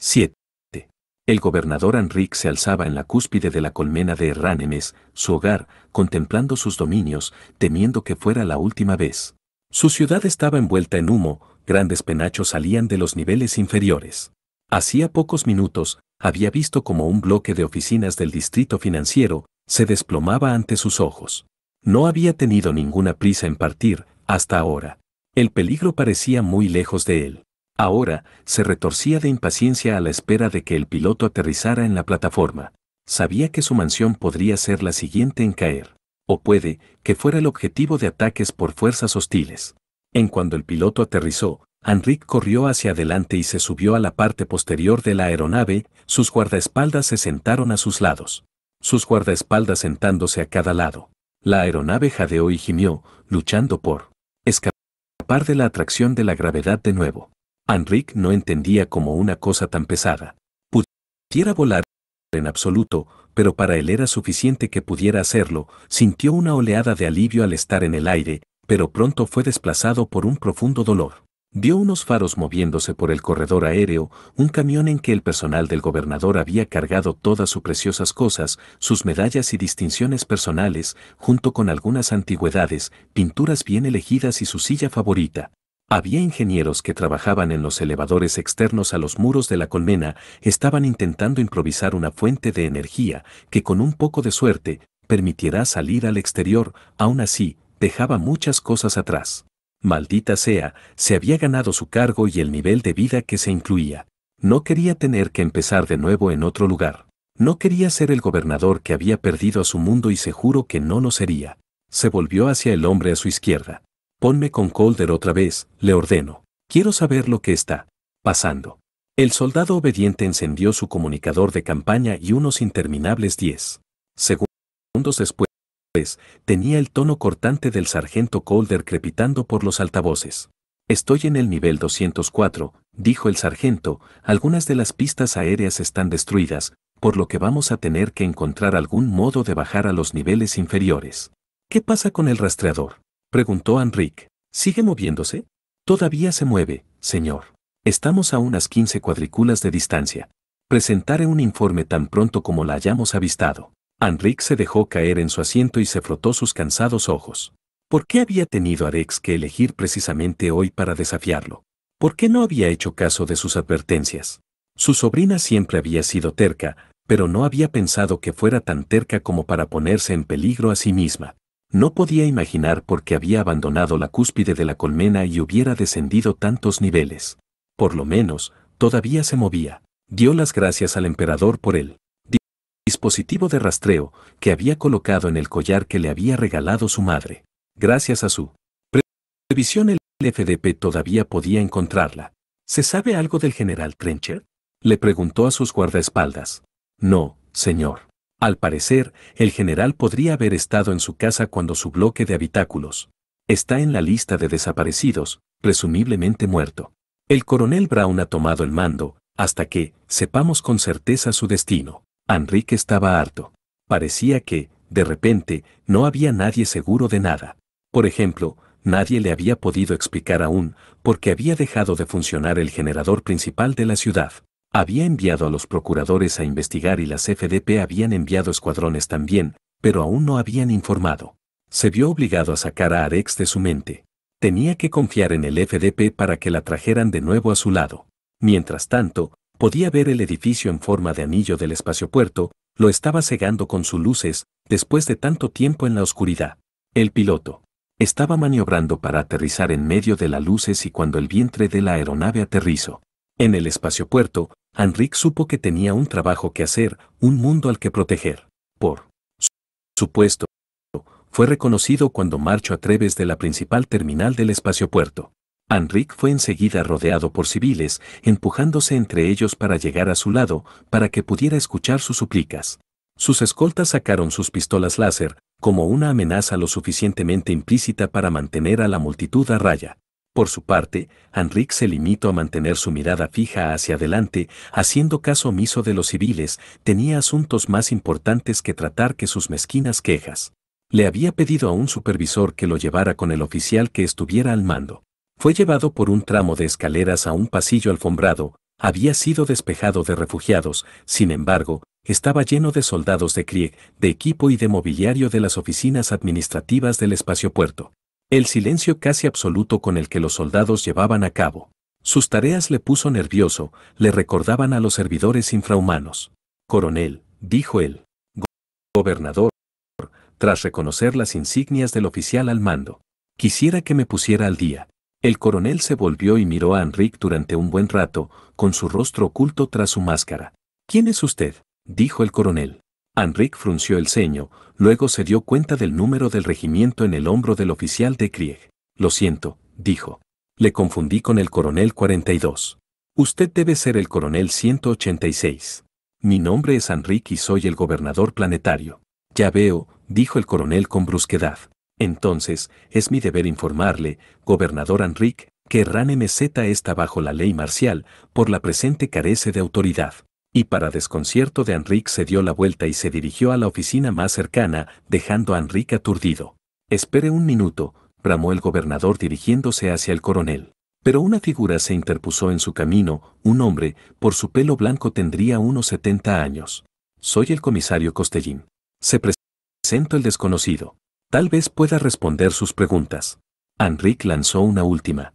7. El gobernador Enrique se alzaba en la cúspide de la colmena de Herránemes, su hogar, contemplando sus dominios, temiendo que fuera la última vez. Su ciudad estaba envuelta en humo, grandes penachos salían de los niveles inferiores. Hacía pocos minutos, había visto como un bloque de oficinas del distrito financiero se desplomaba ante sus ojos. No había tenido ninguna prisa en partir, hasta ahora. El peligro parecía muy lejos de él. Ahora, se retorcía de impaciencia a la espera de que el piloto aterrizara en la plataforma. Sabía que su mansión podría ser la siguiente en caer, o puede que fuera el objetivo de ataques por fuerzas hostiles. En cuanto el piloto aterrizó, Enric corrió hacia adelante y se subió a la parte posterior de la aeronave, sus guardaespaldas se sentaron a sus lados. Sus guardaespaldas sentándose a cada lado. La aeronave jadeó y gimió, luchando por escapar de la atracción de la gravedad de nuevo. Enrique no entendía cómo una cosa tan pesada pudiera volar en absoluto, pero para él era suficiente que pudiera hacerlo, sintió una oleada de alivio al estar en el aire, pero pronto fue desplazado por un profundo dolor. Vio unos faros moviéndose por el corredor aéreo, un camión en que el personal del gobernador había cargado todas sus preciosas cosas, sus medallas y distinciones personales, junto con algunas antigüedades, pinturas bien elegidas y su silla favorita. Había ingenieros que trabajaban en los elevadores externos a los muros de la colmena, estaban intentando improvisar una fuente de energía que con un poco de suerte permitiera salir al exterior, aún así, dejaba muchas cosas atrás. Maldita sea, se había ganado su cargo y el nivel de vida que se incluía. No quería tener que empezar de nuevo en otro lugar. No quería ser el gobernador que había perdido a su mundo y se juró que no lo sería. Se volvió hacia el hombre a su izquierda. Ponme con Colder otra vez, le ordeno. Quiero saber lo que está pasando. El soldado obediente encendió su comunicador de campaña y unos interminables diez segundos después tenía el tono cortante del sargento Colder crepitando por los altavoces. Estoy en el nivel 204, dijo el sargento, algunas de las pistas aéreas están destruidas, por lo que vamos a tener que encontrar algún modo de bajar a los niveles inferiores. ¿Qué pasa con el rastreador? Preguntó Enrique. ¿Sigue moviéndose? Todavía se mueve, señor. Estamos a unas 15 cuadrículas de distancia. Presentaré un informe tan pronto como la hayamos avistado. Enrique se dejó caer en su asiento y se frotó sus cansados ojos. ¿Por qué había tenido a Rex que elegir precisamente hoy para desafiarlo? ¿Por qué no había hecho caso de sus advertencias? Su sobrina siempre había sido terca, pero no había pensado que fuera tan terca como para ponerse en peligro a sí misma. No podía imaginar por qué había abandonado la cúspide de la colmena y hubiera descendido tantos niveles. Por lo menos, todavía se movía. Dio las gracias al emperador por el dispositivo de rastreo que había colocado en el collar que le había regalado su madre. Gracias a su previsión el FDP todavía podía encontrarla. ¿Se sabe algo del general Trencher? Le preguntó a sus guardaespaldas. No, señor. Al parecer, el general podría haber estado en su casa cuando su bloque de habitáculos está en la lista de desaparecidos, presumiblemente muerto. El coronel Brown ha tomado el mando, hasta que sepamos con certeza su destino. Enrique estaba harto. Parecía que, de repente, no había nadie seguro de nada. Por ejemplo, nadie le había podido explicar aún por qué había dejado de funcionar el generador principal de la ciudad. Había enviado a los procuradores a investigar y las FDP habían enviado escuadrones también, pero aún no habían informado. Se vio obligado a sacar a Arex de su mente. Tenía que confiar en el FDP para que la trajeran de nuevo a su lado. Mientras tanto, podía ver el edificio en forma de anillo del espaciopuerto, lo estaba cegando con sus luces, después de tanto tiempo en la oscuridad. El piloto estaba maniobrando para aterrizar en medio de las luces y cuando el vientre de la aeronave aterrizó, en el espaciopuerto, Henrik supo que tenía un trabajo que hacer, un mundo al que proteger. Por supuesto, fue reconocido cuando marchó a través de la principal terminal del espaciopuerto. Henrik fue enseguida rodeado por civiles, empujándose entre ellos para llegar a su lado, para que pudiera escuchar sus súplicas. Sus escoltas sacaron sus pistolas láser, como una amenaza lo suficientemente implícita para mantener a la multitud a raya. Por su parte, Enrique se limitó a mantener su mirada fija hacia adelante, haciendo caso omiso de los civiles, tenía asuntos más importantes que tratar que sus mezquinas quejas. Le había pedido a un supervisor que lo llevara con el oficial que estuviera al mando. Fue llevado por un tramo de escaleras a un pasillo alfombrado, había sido despejado de refugiados, sin embargo, estaba lleno de soldados de Krieg, de equipo y de mobiliario de las oficinas administrativas del espaciopuerto. El silencio casi absoluto con el que los soldados llevaban a cabo sus tareas le puso nervioso, le recordaban a los servidores infrahumanos. Coronel, dijo él, gobernador, tras reconocer las insignias del oficial al mando. Quisiera que me pusiera al día. El coronel se volvió y miró a Enric durante un buen rato, con su rostro oculto tras su máscara. ¿Quién es usted? dijo el coronel. Enric frunció el ceño, Luego se dio cuenta del número del regimiento en el hombro del oficial de Krieg. Lo siento, dijo. Le confundí con el coronel 42. Usted debe ser el coronel 186. Mi nombre es Enrique y soy el gobernador planetario. Ya veo, dijo el coronel con brusquedad. Entonces, es mi deber informarle, gobernador Enrique, que Rane MZ está bajo la ley marcial, por la presente carece de autoridad y para desconcierto de Enrique se dio la vuelta y se dirigió a la oficina más cercana, dejando a Enrique aturdido. Espere un minuto, bramó el gobernador dirigiéndose hacia el coronel. Pero una figura se interpuso en su camino, un hombre, por su pelo blanco tendría unos 70 años. Soy el comisario Costellín. Se presentó el desconocido. Tal vez pueda responder sus preguntas. Enrique lanzó una última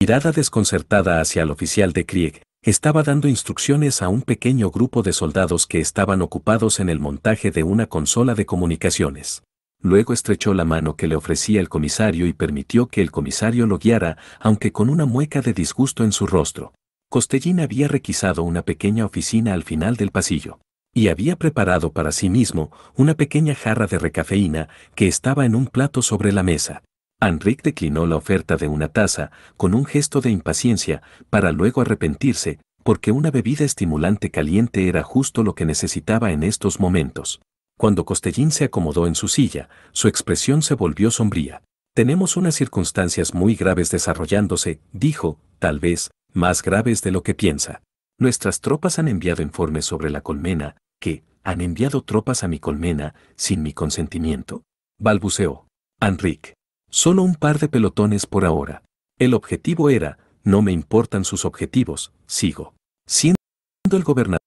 mirada desconcertada hacia el oficial de Krieg, estaba dando instrucciones a un pequeño grupo de soldados que estaban ocupados en el montaje de una consola de comunicaciones. Luego estrechó la mano que le ofrecía el comisario y permitió que el comisario lo guiara, aunque con una mueca de disgusto en su rostro. Costellín había requisado una pequeña oficina al final del pasillo y había preparado para sí mismo una pequeña jarra de recafeína que estaba en un plato sobre la mesa. Enrique declinó la oferta de una taza, con un gesto de impaciencia, para luego arrepentirse, porque una bebida estimulante caliente era justo lo que necesitaba en estos momentos. Cuando Costellín se acomodó en su silla, su expresión se volvió sombría. Tenemos unas circunstancias muy graves desarrollándose, dijo, tal vez, más graves de lo que piensa. Nuestras tropas han enviado informes sobre la colmena, que, han enviado tropas a mi colmena, sin mi consentimiento. Balbuceó. Enrique. Solo un par de pelotones por ahora. El objetivo era, no me importan sus objetivos, sigo. Siendo el gobernador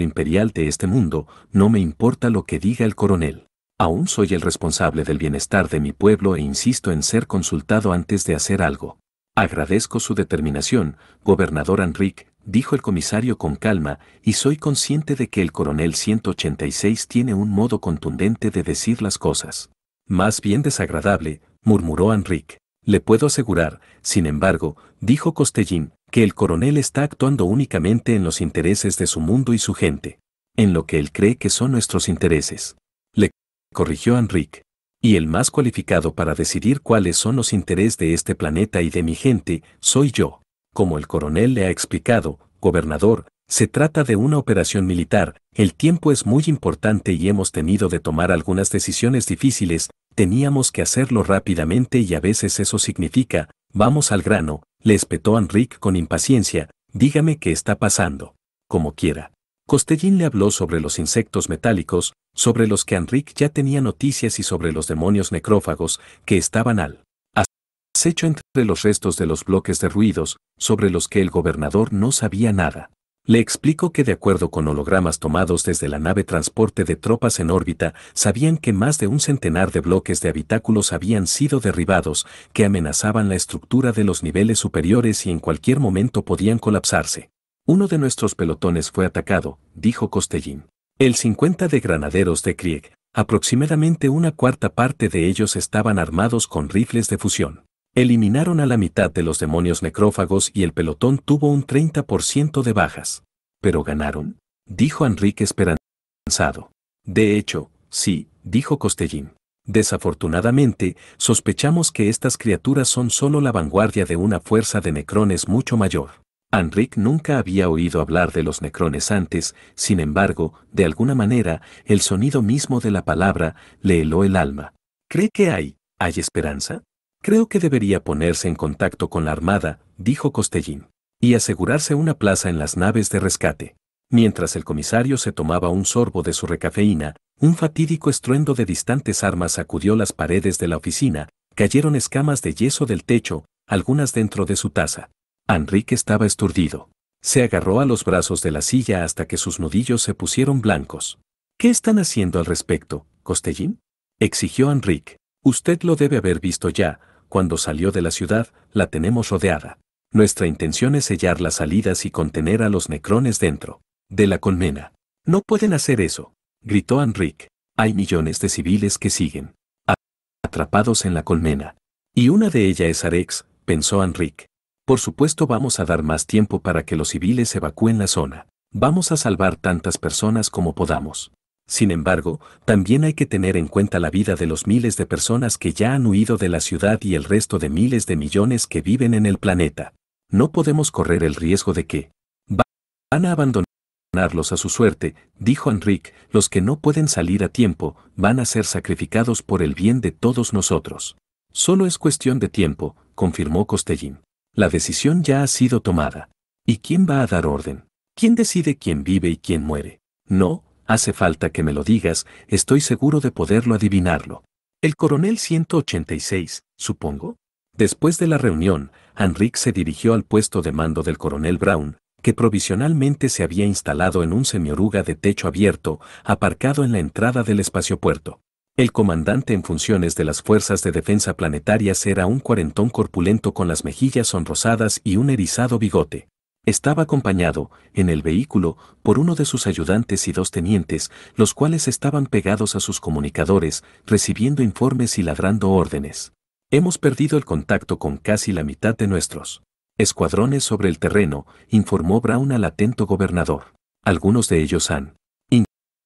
imperial de este mundo, no me importa lo que diga el coronel. Aún soy el responsable del bienestar de mi pueblo e insisto en ser consultado antes de hacer algo. Agradezco su determinación, gobernador Enrique, dijo el comisario con calma, y soy consciente de que el coronel 186 tiene un modo contundente de decir las cosas. Más bien desagradable, murmuró Enrique. Le puedo asegurar, sin embargo, dijo Costellín, que el coronel está actuando únicamente en los intereses de su mundo y su gente, en lo que él cree que son nuestros intereses. Le corrigió Enrique. Y el más cualificado para decidir cuáles son los intereses de este planeta y de mi gente, soy yo. Como el coronel le ha explicado, gobernador, se trata de una operación militar, el tiempo es muy importante y hemos tenido de tomar algunas decisiones difíciles, teníamos que hacerlo rápidamente y a veces eso significa, vamos al grano, le espetó Enrique con impaciencia, dígame qué está pasando. Como quiera. Costellín le habló sobre los insectos metálicos, sobre los que Enrique ya tenía noticias y sobre los demonios necrófagos que estaban al acecho entre los restos de los bloques de ruidos, sobre los que el gobernador no sabía nada. Le explico que de acuerdo con hologramas tomados desde la nave transporte de tropas en órbita, sabían que más de un centenar de bloques de habitáculos habían sido derribados, que amenazaban la estructura de los niveles superiores y en cualquier momento podían colapsarse. Uno de nuestros pelotones fue atacado, dijo Costellín. El 50 de granaderos de Krieg, aproximadamente una cuarta parte de ellos estaban armados con rifles de fusión. Eliminaron a la mitad de los demonios necrófagos y el pelotón tuvo un 30% de bajas. Pero ganaron, dijo Enrique esperanzado. De hecho, sí, dijo Costellín. Desafortunadamente, sospechamos que estas criaturas son solo la vanguardia de una fuerza de necrones mucho mayor. Enrique nunca había oído hablar de los necrones antes, sin embargo, de alguna manera, el sonido mismo de la palabra le heló el alma. ¿Cree que hay, hay esperanza? Creo que debería ponerse en contacto con la Armada, dijo Costellín, y asegurarse una plaza en las naves de rescate. Mientras el comisario se tomaba un sorbo de su recafeína, un fatídico estruendo de distantes armas sacudió las paredes de la oficina, cayeron escamas de yeso del techo, algunas dentro de su taza. Enrique estaba esturdido. Se agarró a los brazos de la silla hasta que sus nudillos se pusieron blancos. ¿Qué están haciendo al respecto, Costellín? exigió Enrique. Usted lo debe haber visto ya, cuando salió de la ciudad, la tenemos rodeada. Nuestra intención es sellar las salidas y contener a los necrones dentro. De la colmena. No pueden hacer eso, gritó Enric. Hay millones de civiles que siguen. Atrapados en la colmena. Y una de ellas es Arex, pensó Enric. Por supuesto vamos a dar más tiempo para que los civiles evacúen la zona. Vamos a salvar tantas personas como podamos. Sin embargo, también hay que tener en cuenta la vida de los miles de personas que ya han huido de la ciudad y el resto de miles de millones que viven en el planeta. No podemos correr el riesgo de que van a abandonarlos a su suerte, dijo Enrique, los que no pueden salir a tiempo van a ser sacrificados por el bien de todos nosotros. Solo es cuestión de tiempo, confirmó Costellín. La decisión ya ha sido tomada. ¿Y quién va a dar orden? ¿Quién decide quién vive y quién muere? No, hace falta que me lo digas, estoy seguro de poderlo adivinarlo. El coronel 186, supongo. Después de la reunión, Henrik se dirigió al puesto de mando del coronel Brown, que provisionalmente se había instalado en un semioruga de techo abierto, aparcado en la entrada del espaciopuerto. El comandante en funciones de las Fuerzas de Defensa Planetarias era un cuarentón corpulento con las mejillas sonrosadas y un erizado bigote. Estaba acompañado, en el vehículo, por uno de sus ayudantes y dos tenientes, los cuales estaban pegados a sus comunicadores, recibiendo informes y ladrando órdenes. Hemos perdido el contacto con casi la mitad de nuestros escuadrones sobre el terreno, informó Brown al atento gobernador. Algunos de ellos han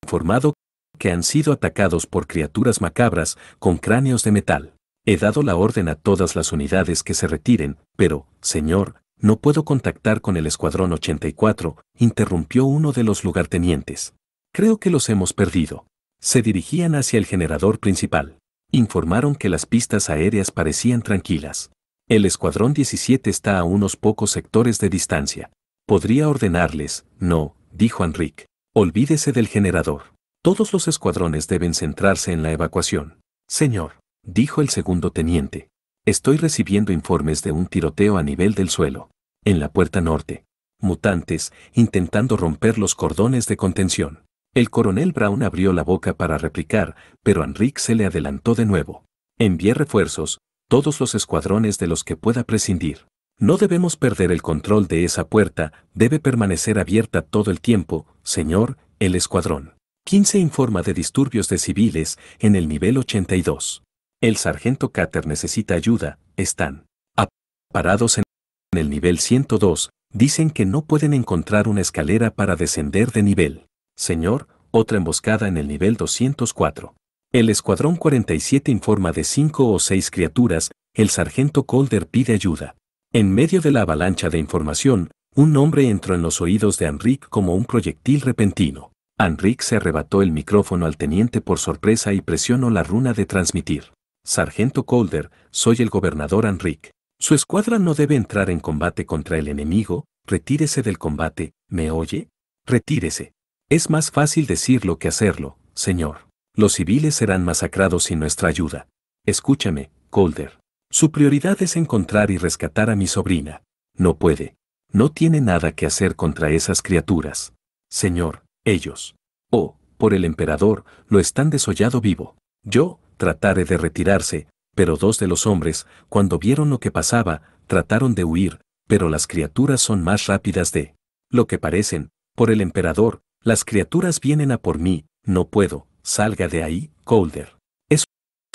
informado que han sido atacados por criaturas macabras con cráneos de metal. He dado la orden a todas las unidades que se retiren, pero, señor, no puedo contactar con el Escuadrón 84, interrumpió uno de los lugartenientes. Creo que los hemos perdido. Se dirigían hacia el generador principal. Informaron que las pistas aéreas parecían tranquilas. El Escuadrón 17 está a unos pocos sectores de distancia. Podría ordenarles, no, dijo Enrique. Olvídese del generador. Todos los escuadrones deben centrarse en la evacuación. Señor, dijo el segundo teniente. Estoy recibiendo informes de un tiroteo a nivel del suelo, en la puerta norte. Mutantes, intentando romper los cordones de contención. El coronel Brown abrió la boca para replicar, pero Enrique se le adelantó de nuevo. Envié refuerzos, todos los escuadrones de los que pueda prescindir. No debemos perder el control de esa puerta, debe permanecer abierta todo el tiempo, señor, el escuadrón. 15 informa de disturbios de civiles en el nivel 82. El sargento Cater necesita ayuda, están parados en el nivel 102, dicen que no pueden encontrar una escalera para descender de nivel. Señor, otra emboscada en el nivel 204. El escuadrón 47 informa de cinco o seis criaturas, el sargento Calder pide ayuda. En medio de la avalancha de información, un nombre entró en los oídos de Enric como un proyectil repentino. Enric se arrebató el micrófono al teniente por sorpresa y presionó la runa de transmitir. Sargento Colder, soy el gobernador Enric. Su escuadra no debe entrar en combate contra el enemigo, retírese del combate, ¿me oye? Retírese. Es más fácil decirlo que hacerlo, señor. Los civiles serán masacrados sin nuestra ayuda. Escúchame, Colder. Su prioridad es encontrar y rescatar a mi sobrina. No puede. No tiene nada que hacer contra esas criaturas. Señor, ellos. Oh, por el emperador, lo están desollado vivo. Yo, tratare de retirarse, pero dos de los hombres, cuando vieron lo que pasaba, trataron de huir, pero las criaturas son más rápidas de lo que parecen, por el emperador, las criaturas vienen a por mí, no puedo, salga de ahí, Colder. Es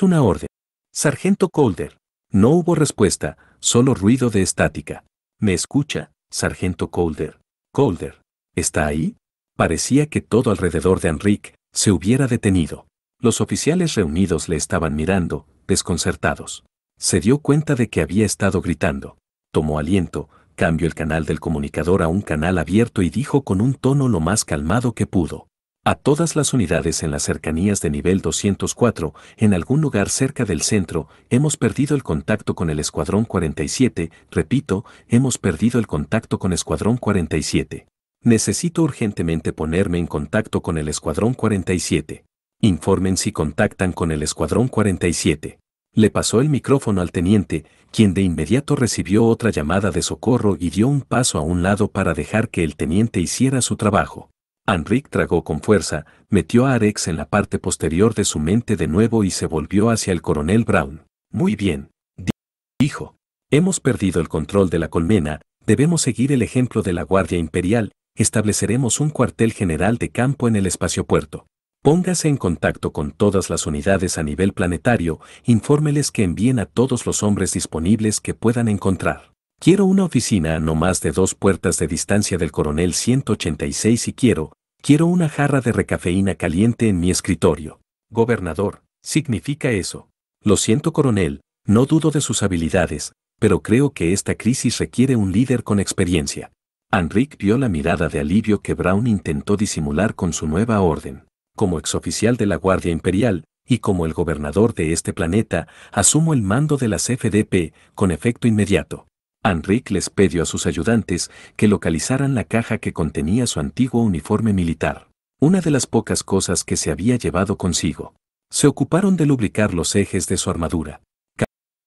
una orden. Sargento Colder. No hubo respuesta, solo ruido de estática. ¿Me escucha, Sargento Colder? Colder. ¿Está ahí? Parecía que todo alrededor de Enrique se hubiera detenido. Los oficiales reunidos le estaban mirando, desconcertados. Se dio cuenta de que había estado gritando. Tomó aliento, cambió el canal del comunicador a un canal abierto y dijo con un tono lo más calmado que pudo. A todas las unidades en las cercanías de nivel 204, en algún lugar cerca del centro, hemos perdido el contacto con el Escuadrón 47, repito, hemos perdido el contacto con Escuadrón 47. Necesito urgentemente ponerme en contacto con el Escuadrón 47. Informen si contactan con el Escuadrón 47. Le pasó el micrófono al teniente, quien de inmediato recibió otra llamada de socorro y dio un paso a un lado para dejar que el teniente hiciera su trabajo. Enric tragó con fuerza, metió a Arex en la parte posterior de su mente de nuevo y se volvió hacia el coronel Brown. Muy bien, dijo. Hemos perdido el control de la colmena, debemos seguir el ejemplo de la Guardia Imperial, estableceremos un cuartel general de campo en el puerto. Póngase en contacto con todas las unidades a nivel planetario, infórmeles que envíen a todos los hombres disponibles que puedan encontrar. Quiero una oficina a no más de dos puertas de distancia del coronel 186 y quiero, quiero una jarra de recafeína caliente en mi escritorio. Gobernador, significa eso. Lo siento coronel, no dudo de sus habilidades, pero creo que esta crisis requiere un líder con experiencia. Enrique vio la mirada de alivio que Brown intentó disimular con su nueva orden como exoficial de la Guardia Imperial, y como el gobernador de este planeta, asumo el mando de las FDP con efecto inmediato. Enrique les pidió a sus ayudantes que localizaran la caja que contenía su antiguo uniforme militar, una de las pocas cosas que se había llevado consigo. Se ocuparon de lubricar los ejes de su armadura,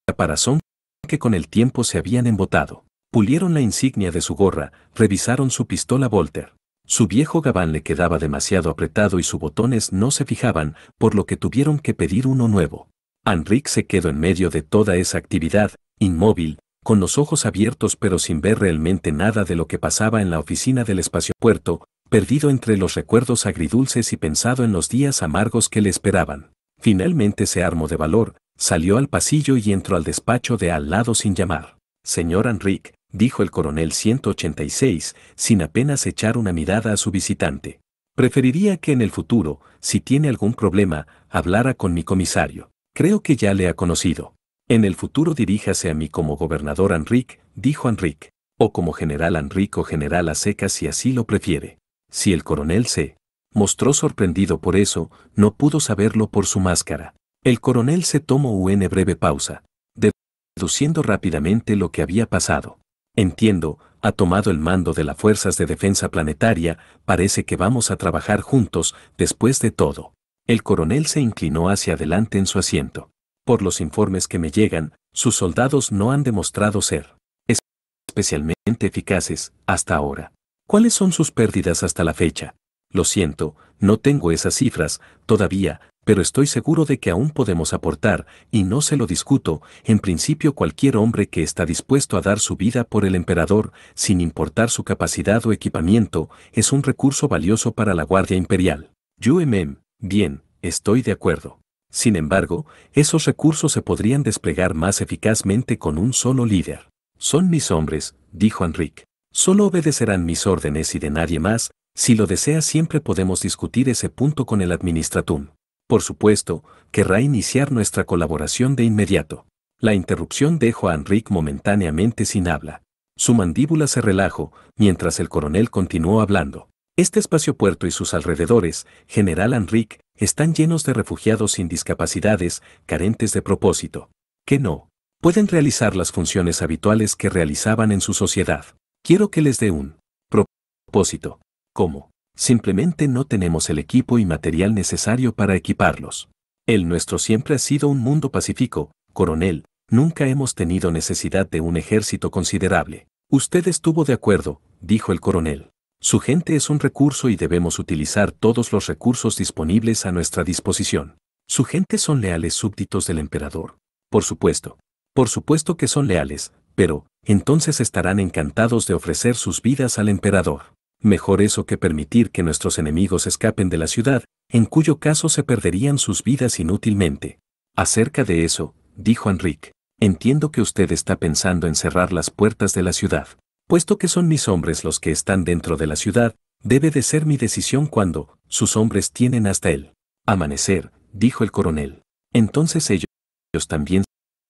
caparazón que con el tiempo se habían embotado. Pulieron la insignia de su gorra, revisaron su pistola Volter, su viejo gabán le quedaba demasiado apretado y sus botones no se fijaban, por lo que tuvieron que pedir uno nuevo. Enrique se quedó en medio de toda esa actividad, inmóvil, con los ojos abiertos pero sin ver realmente nada de lo que pasaba en la oficina del espaciopuerto, perdido entre los recuerdos agridulces y pensado en los días amargos que le esperaban. Finalmente se armó de valor, salió al pasillo y entró al despacho de al lado sin llamar. Señor Enrique, dijo el coronel 186, sin apenas echar una mirada a su visitante. Preferiría que en el futuro, si tiene algún problema, hablara con mi comisario. Creo que ya le ha conocido. En el futuro diríjase a mí como gobernador Enrique, dijo Enrique, o como general Enrique o general a seca si así lo prefiere. Si el coronel se mostró sorprendido por eso, no pudo saberlo por su máscara. El coronel se tomó una breve pausa, deduciendo rápidamente lo que había pasado entiendo, ha tomado el mando de las Fuerzas de Defensa Planetaria, parece que vamos a trabajar juntos, después de todo. El coronel se inclinó hacia adelante en su asiento. Por los informes que me llegan, sus soldados no han demostrado ser especialmente eficaces hasta ahora. ¿Cuáles son sus pérdidas hasta la fecha? Lo siento, no tengo esas cifras, todavía, pero estoy seguro de que aún podemos aportar, y no se lo discuto, en principio cualquier hombre que está dispuesto a dar su vida por el emperador, sin importar su capacidad o equipamiento, es un recurso valioso para la Guardia Imperial. UMM, bien, estoy de acuerdo. Sin embargo, esos recursos se podrían desplegar más eficazmente con un solo líder. Son mis hombres, dijo Enrique. Solo obedecerán mis órdenes y de nadie más, si lo desea siempre podemos discutir ese punto con el administratum. Por supuesto, querrá iniciar nuestra colaboración de inmediato. La interrupción dejó a Enric momentáneamente sin habla. Su mandíbula se relajó mientras el coronel continuó hablando. Este espacio puerto y sus alrededores, General Enrique, están llenos de refugiados sin discapacidades, carentes de propósito. ¿Qué no pueden realizar las funciones habituales que realizaban en su sociedad. Quiero que les dé un propósito. ¿Cómo? Simplemente no tenemos el equipo y material necesario para equiparlos. El nuestro siempre ha sido un mundo pacífico, coronel, nunca hemos tenido necesidad de un ejército considerable. Usted estuvo de acuerdo, dijo el coronel. Su gente es un recurso y debemos utilizar todos los recursos disponibles a nuestra disposición. Su gente son leales súbditos del emperador. Por supuesto. Por supuesto que son leales, pero, entonces estarán encantados de ofrecer sus vidas al emperador. Mejor eso que permitir que nuestros enemigos escapen de la ciudad, en cuyo caso se perderían sus vidas inútilmente. Acerca de eso, dijo Enrique, entiendo que usted está pensando en cerrar las puertas de la ciudad. Puesto que son mis hombres los que están dentro de la ciudad, debe de ser mi decisión cuando sus hombres tienen hasta él. Amanecer, dijo el coronel. Entonces ellos también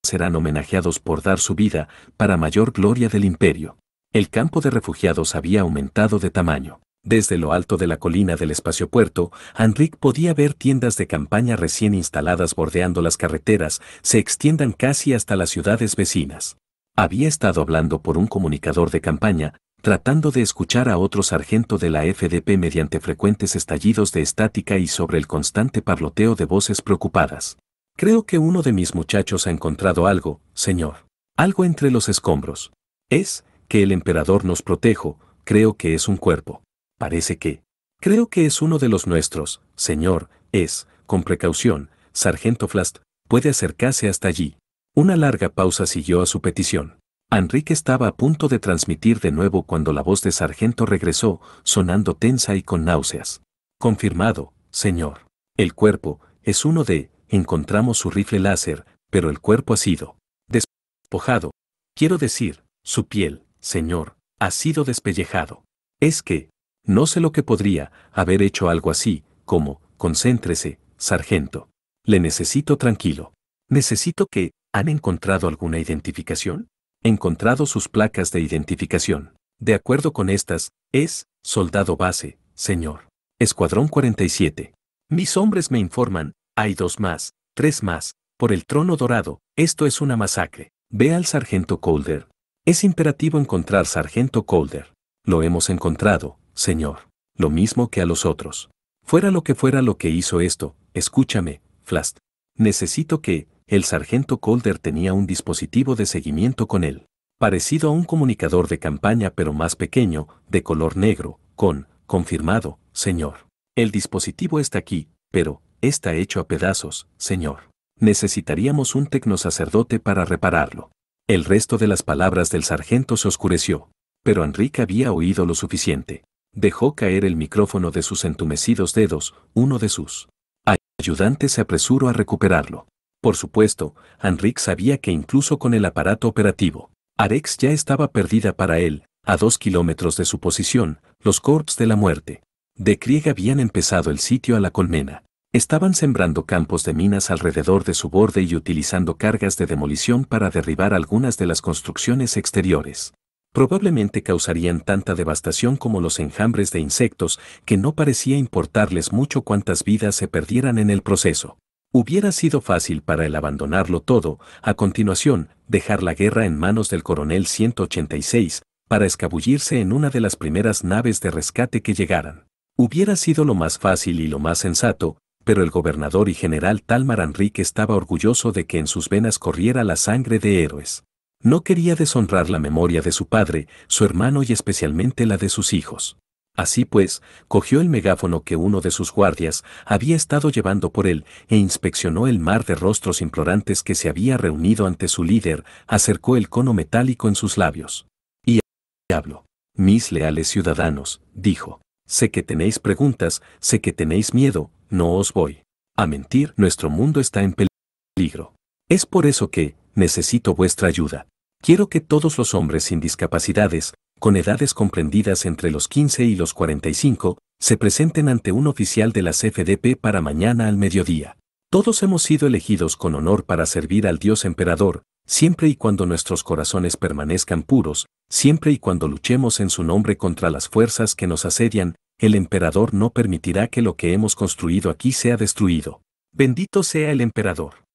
serán homenajeados por dar su vida para mayor gloria del imperio. El campo de refugiados había aumentado de tamaño. Desde lo alto de la colina del espaciopuerto, Henrik podía ver tiendas de campaña recién instaladas bordeando las carreteras, se extiendan casi hasta las ciudades vecinas. Había estado hablando por un comunicador de campaña, tratando de escuchar a otro sargento de la FDP mediante frecuentes estallidos de estática y sobre el constante parloteo de voces preocupadas. Creo que uno de mis muchachos ha encontrado algo, señor. Algo entre los escombros. Es, que el emperador nos protejo, creo que es un cuerpo. Parece que. Creo que es uno de los nuestros, señor, es, con precaución, sargento Flast, puede acercarse hasta allí. Una larga pausa siguió a su petición. Enrique estaba a punto de transmitir de nuevo cuando la voz de sargento regresó, sonando tensa y con náuseas. Confirmado, señor. El cuerpo, es uno de, encontramos su rifle láser, pero el cuerpo ha sido despojado. Quiero decir, su piel. Señor, ha sido despellejado. Es que, no sé lo que podría haber hecho algo así, como, concéntrese, sargento. Le necesito tranquilo. Necesito que, ¿han encontrado alguna identificación? Encontrado sus placas de identificación. De acuerdo con estas, es, soldado base, señor. Escuadrón 47. Mis hombres me informan, hay dos más, tres más, por el trono dorado, esto es una masacre. Ve al sargento Colder, es imperativo encontrar Sargento Colder. Lo hemos encontrado, señor. Lo mismo que a los otros. Fuera lo que fuera lo que hizo esto, escúchame, Flast. Necesito que, el sargento Colder tenía un dispositivo de seguimiento con él, parecido a un comunicador de campaña pero más pequeño, de color negro, con, confirmado, señor. El dispositivo está aquí, pero, está hecho a pedazos, señor. Necesitaríamos un tecnosacerdote para repararlo. El resto de las palabras del sargento se oscureció, pero Enrique había oído lo suficiente. Dejó caer el micrófono de sus entumecidos dedos, uno de sus ayudantes se apresuró a recuperarlo. Por supuesto, Enrique sabía que incluso con el aparato operativo, Arex ya estaba perdida para él, a dos kilómetros de su posición, los corps de la muerte. De Krieg habían empezado el sitio a la colmena, Estaban sembrando campos de minas alrededor de su borde y utilizando cargas de demolición para derribar algunas de las construcciones exteriores. Probablemente causarían tanta devastación como los enjambres de insectos que no parecía importarles mucho cuántas vidas se perdieran en el proceso. Hubiera sido fácil para él abandonarlo todo, a continuación, dejar la guerra en manos del coronel 186, para escabullirse en una de las primeras naves de rescate que llegaran. Hubiera sido lo más fácil y lo más sensato, pero el gobernador y general Talmar Enrique estaba orgulloso de que en sus venas corriera la sangre de héroes. No quería deshonrar la memoria de su padre, su hermano y especialmente la de sus hijos. Así pues, cogió el megáfono que uno de sus guardias había estado llevando por él e inspeccionó el mar de rostros implorantes que se había reunido ante su líder, acercó el cono metálico en sus labios. Y habló. Mis leales ciudadanos, dijo, sé que tenéis preguntas, sé que tenéis miedo, no os voy a mentir, nuestro mundo está en peligro. Es por eso que, necesito vuestra ayuda. Quiero que todos los hombres sin discapacidades, con edades comprendidas entre los 15 y los 45, se presenten ante un oficial de la CFDP para mañana al mediodía. Todos hemos sido elegidos con honor para servir al Dios emperador, siempre y cuando nuestros corazones permanezcan puros, siempre y cuando luchemos en su nombre contra las fuerzas que nos asedian, el emperador no permitirá que lo que hemos construido aquí sea destruido. Bendito sea el emperador.